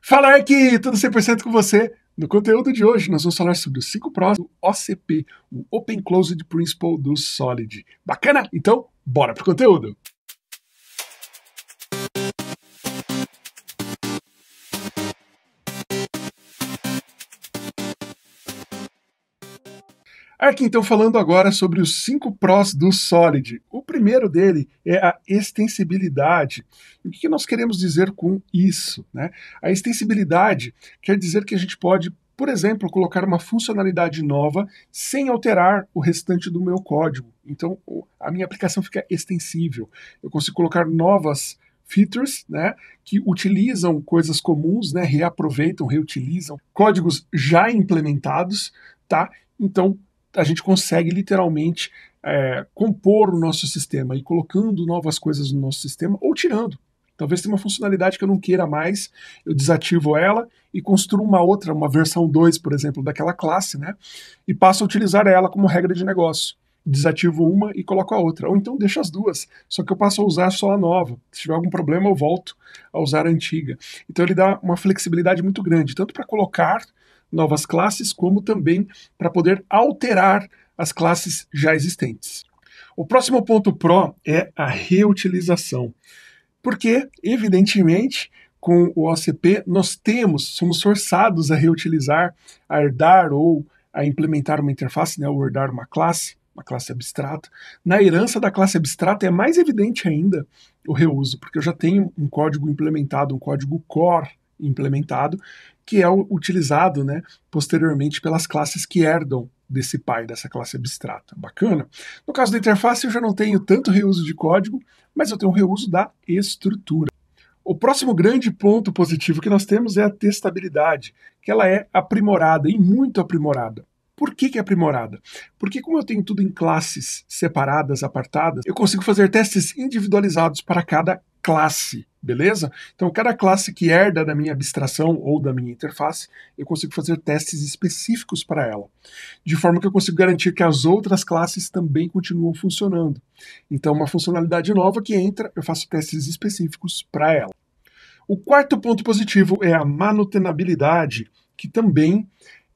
Fala aqui, tudo 100% com você. No conteúdo de hoje, nós vamos falar sobre os cinco prós do OCP, o Open Closed Principle do Solid. Bacana? Então, bora pro conteúdo. Aqui então falando agora sobre os cinco prós do Solid, primeiro dele é a extensibilidade. E o que nós queremos dizer com isso? Né? A extensibilidade quer dizer que a gente pode por exemplo, colocar uma funcionalidade nova sem alterar o restante do meu código. Então, a minha aplicação fica extensível. Eu consigo colocar novas features, né, que utilizam coisas comuns, né, reaproveitam, reutilizam códigos já implementados, tá? Então, a gente consegue literalmente é, compor o nosso sistema e colocando novas coisas no nosso sistema ou tirando. Talvez tenha uma funcionalidade que eu não queira mais, eu desativo ela e construo uma outra, uma versão 2, por exemplo, daquela classe, né? E passo a utilizar ela como regra de negócio. Desativo uma e coloco a outra. Ou então deixo as duas, só que eu passo a usar só a nova. Se tiver algum problema, eu volto a usar a antiga. Então ele dá uma flexibilidade muito grande, tanto para colocar novas classes, como também para poder alterar as classes já existentes. O próximo ponto pró é a reutilização, porque, evidentemente, com o OCP nós temos, somos forçados a reutilizar, a herdar ou a implementar uma interface, né, ou herdar uma classe, uma classe abstrata. Na herança da classe abstrata é mais evidente ainda o reuso, porque eu já tenho um código implementado, um código core implementado, que é utilizado né, posteriormente pelas classes que herdam desse pai, dessa classe abstrata. Bacana? No caso da interface, eu já não tenho tanto reuso de código, mas eu tenho um reuso da estrutura. O próximo grande ponto positivo que nós temos é a testabilidade, que ela é aprimorada e muito aprimorada. Por que, que é aprimorada? Porque, como eu tenho tudo em classes separadas, apartadas, eu consigo fazer testes individualizados para cada classe. Beleza? Então, cada classe que herda da minha abstração ou da minha interface, eu consigo fazer testes específicos para ela, de forma que eu consigo garantir que as outras classes também continuam funcionando. Então, uma funcionalidade nova que entra, eu faço testes específicos para ela. O quarto ponto positivo é a manutenabilidade, que também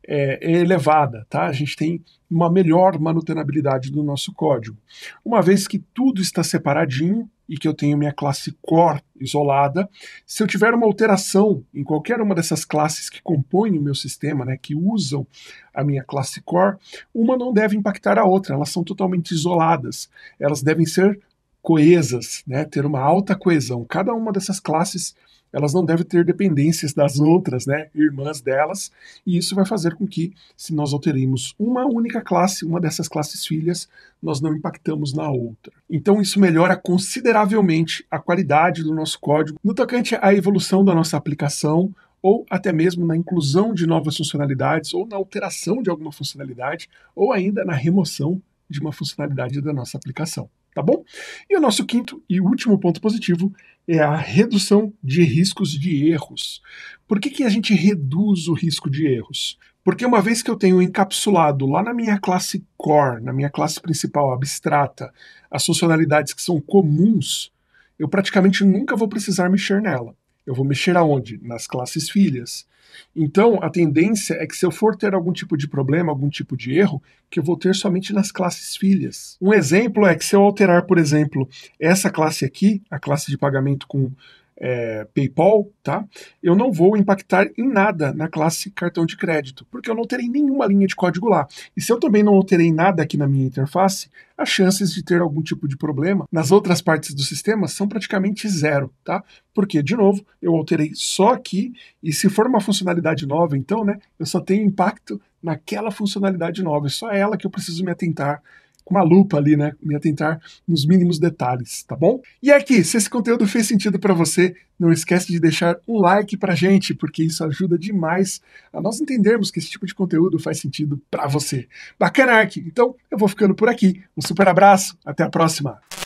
é, elevada, tá? A gente tem uma melhor manutenabilidade do nosso código. Uma vez que tudo está separadinho e que eu tenho minha classe core isolada, se eu tiver uma alteração em qualquer uma dessas classes que compõem o meu sistema, né, que usam a minha classe core, uma não deve impactar a outra, elas são totalmente isoladas. Elas devem ser coesas, né, ter uma alta coesão. Cada uma dessas classes elas não devem ter dependências das outras, né, irmãs delas, e isso vai fazer com que, se nós alteremos uma única classe, uma dessas classes filhas, nós não impactamos na outra. Então isso melhora consideravelmente a qualidade do nosso código no tocante à evolução da nossa aplicação ou até mesmo na inclusão de novas funcionalidades ou na alteração de alguma funcionalidade ou ainda na remoção de uma funcionalidade da nossa aplicação tá bom? E o nosso quinto e último ponto positivo é a redução de riscos de erros. Por que, que a gente reduz o risco de erros? Porque uma vez que eu tenho encapsulado lá na minha classe core, na minha classe principal abstrata, as funcionalidades que são comuns, eu praticamente nunca vou precisar mexer nela. Eu vou mexer aonde? Nas classes filhas. Então, a tendência é que se eu for ter algum tipo de problema, algum tipo de erro, que eu vou ter somente nas classes filhas. Um exemplo é que se eu alterar, por exemplo, essa classe aqui, a classe de pagamento com é, PayPal, tá? Eu não vou impactar em nada na classe cartão de crédito, porque eu não terei nenhuma linha de código lá. E se eu também não alterei nada aqui na minha interface, as chances de ter algum tipo de problema nas outras partes do sistema são praticamente zero, tá? Porque, de novo, eu alterei só aqui, e se for uma funcionalidade nova, então, né, eu só tenho impacto naquela funcionalidade nova, é só ela que eu preciso me atentar com uma lupa ali, né? Me atentar nos mínimos detalhes, tá bom? E aqui, se esse conteúdo fez sentido para você, não esquece de deixar um like pra gente, porque isso ajuda demais a nós entendermos que esse tipo de conteúdo faz sentido para você. Bacana, Ark? Então, eu vou ficando por aqui. Um super abraço, até a próxima!